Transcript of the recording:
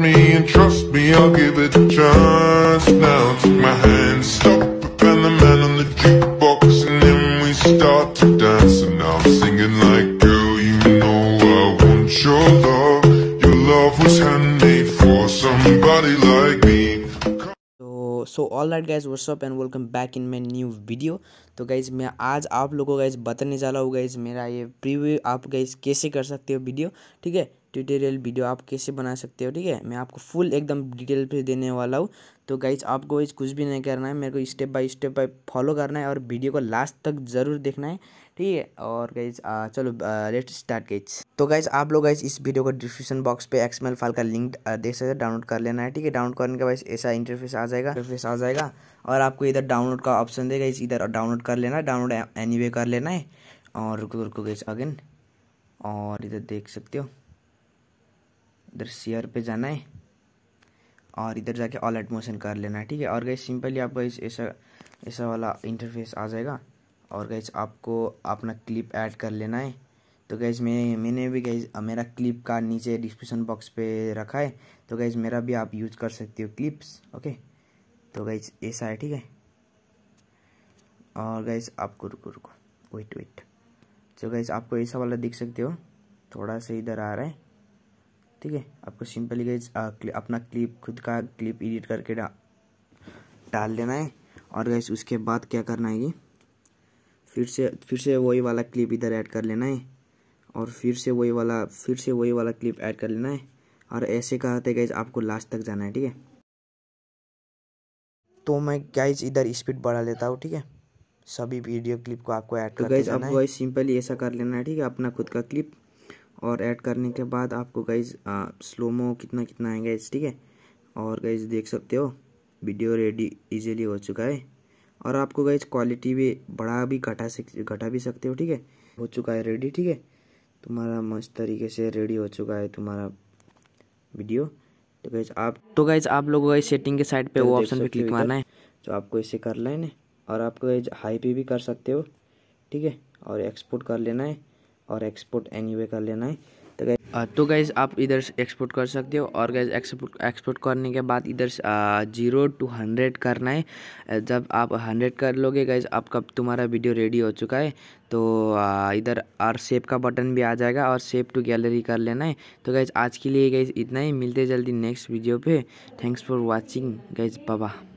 me and trust me, I'll give it a chance Now take my hand, stop up and the man on the jukebox And then we start to dance And I'm singing like, girl, you know I want your love Your love was handmade for somebody like me so, so all right guys what's up and welcome back in my new video तो guys मैं आज आप लोगों को guys बताने जा रहा हूँ गाइज़ मेरा ये प्रीव्यू आप गाइज़ कैसे कर सकते हो वीडियो ठीक है ट्यूटोरियल वीडियो आप कैसे बना सकते हो ठीक है मैं आपको फुल एकदम डिटेल पे देने वाला हूँ तो गाइज आपको इस कुछ भी नहीं करना है मेरे को step by step by follow करना है और वीडियो को लास्ट तक ज़रूर देखना है ठीक है और गाइज चलो लेट स्टार्ट गाइज तो गाइज आप लोग गाइज इस वीडियो को डिस्क्रिप्शन बॉक्स पे एक्सएमएल फाइल का लिंक दे सकते हैं डाउनलोड कर लेना है ठीक है डाउनलोड करने के बाद ऐसा इंटरफेस आ जाएगा इंटरफेस आ जाएगा और आपको इधर डाउनलोड का ऑप्शन देगा इस इधर डाउनलोड कर लेना है डाउनलोड एनी कर लेना है और रुको रुको गाइज अगेन और इधर देख सकते हो इधर शेयर पे जाना है और इधर जाके ऑल एट मोशन कर लेना है ठीक है और गई सिंपली आपको इस ऐसा ऐसा वाला इंटरफेस आ जाएगा और गई आपको अपना क्लिप ऐड कर लेना है तो गैज मैं मैंने भी गैज मेरा क्लिप का नीचे डिस्क्रिप्शन बॉक्स पे रखा है तो गैज मेरा भी आप यूज कर सकते हो क्लिप्स ओके तो गैज ऐसा है ठीक है और गैज आपको रुको रुको वेट वेट तो गैज आपको ऐसा वाला दिख सकते हो थोड़ा सा इधर आ रहा है ठीक है आपको सिंपली गाइज अपना क्लिप खुद का क्लिप एडिट करके डा, डाल देना है और गैस उसके बाद क्या करना है कि फिर से फिर से वही वाला क्लिप इधर ऐड कर लेना है और फिर से वही वाला फिर से वही वाला क्लिप ऐड कर लेना है और ऐसे कहते गैस आपको लास्ट तक जाना है ठीक है तो मैं गैस इधर स्पीड बढ़ा लेता हूँ ठीक है सभी वीडियो क्लिप को आपको ऐड तो गैस आपको सिंपली ऐसा कर लेना है ठीक है अपना खुद का क्लिप और ऐड करने के बाद आपको गाइज स्लोमो कितना कितना है इस ठीक है और गाइज देख सकते हो वीडियो रेडी इजीली हो चुका है और आपको गाइज क्वालिटी भी बढ़ा भी घटा घटा भी सकते हो ठीक है हो चुका है रेडी ठीक है तुम्हारा मस्त तरीके से रेडी हो चुका है तुम्हारा वीडियो तो गाइज आप तो गाइज आप लोगों का सेटिंग के साइड पे तो वो ऑप्शन पर क्लिक मारना है तो आपको इसे कर लेना है और आपको गाइज हाई पे भी कर सकते हो ठीक है और एक्सपोर्ट कर लेना है और एक्सपोर्ट एनी कर लेना है तो गैस तो गैस आप इधर से एक्सपोर्ट कर सकते हो और गैस एक्सपोर्ट एक्सपोर्ट करने के बाद इधर से जीरो टू हंड्रेड करना है जब आप हंड्रेड कर लोगे गैस आपका तुम्हारा वीडियो रेडी हो चुका है तो इधर और सेव का बटन भी आ जाएगा और सेव टू गैलरी कर लेना है तो गैस आज के लिए गैस इतना ही मिलते जल्दी नेक्स्ट वीडियो पर thanks for watching guys Baba